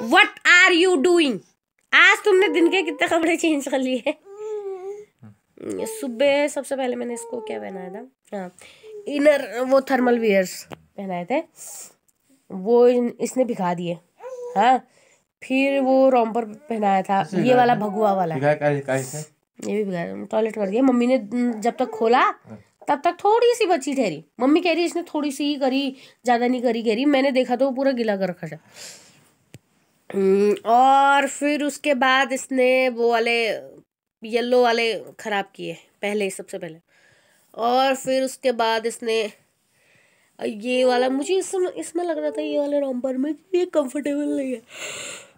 what are you doing आज तुमने दिन के कितने कपड़े चेंज कर लिए सुबह सबसे पहले मैंने इसको क्या पहनाया था हाँ इनर वो थर्मल वियर्स पहनाए थे वो इन, इसने भिखा दिए हाँ फिर वो रॉम्पर पहनाया था ये वाला भगुआ वाला ये भी भिखा टॉयलेट कर दिया मम्मी ने जब तक खोला तब तक थोड़ी सी बची ठहरी मम्मी कह रही इसने थोड़ी सी ही करी ज़्यादा नहीं करी कह रही मैंने देखा तो वो पूरा गिला कर रखा था हम्म, और फिर उसके बाद इसने वो वाले येलो वाले ख़राब किए पहले सबसे पहले और फिर उसके बाद इसने ये वाला मुझे इसमें इसमें लग रहा था ये वाले रोम्पर में ये कंफर्टेबल नहीं है